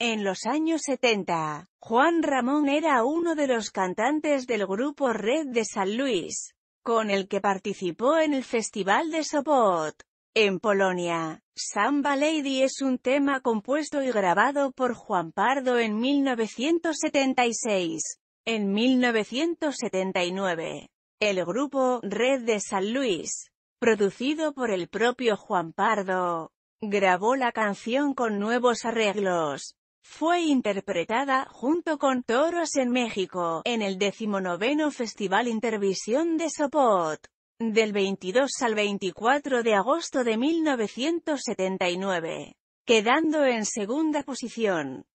En los años 70, Juan Ramón era uno de los cantantes del grupo Red de San Luis, con el que participó en el Festival de Sopot. En Polonia, Samba Lady es un tema compuesto y grabado por Juan Pardo en 1976. En 1979, el grupo Red de San Luis, producido por el propio Juan Pardo, grabó la canción con nuevos arreglos. Fue interpretada, junto con Toros en México, en el decimonoveno Festival Intervisión de Sopot, del 22 al 24 de agosto de 1979, quedando en segunda posición.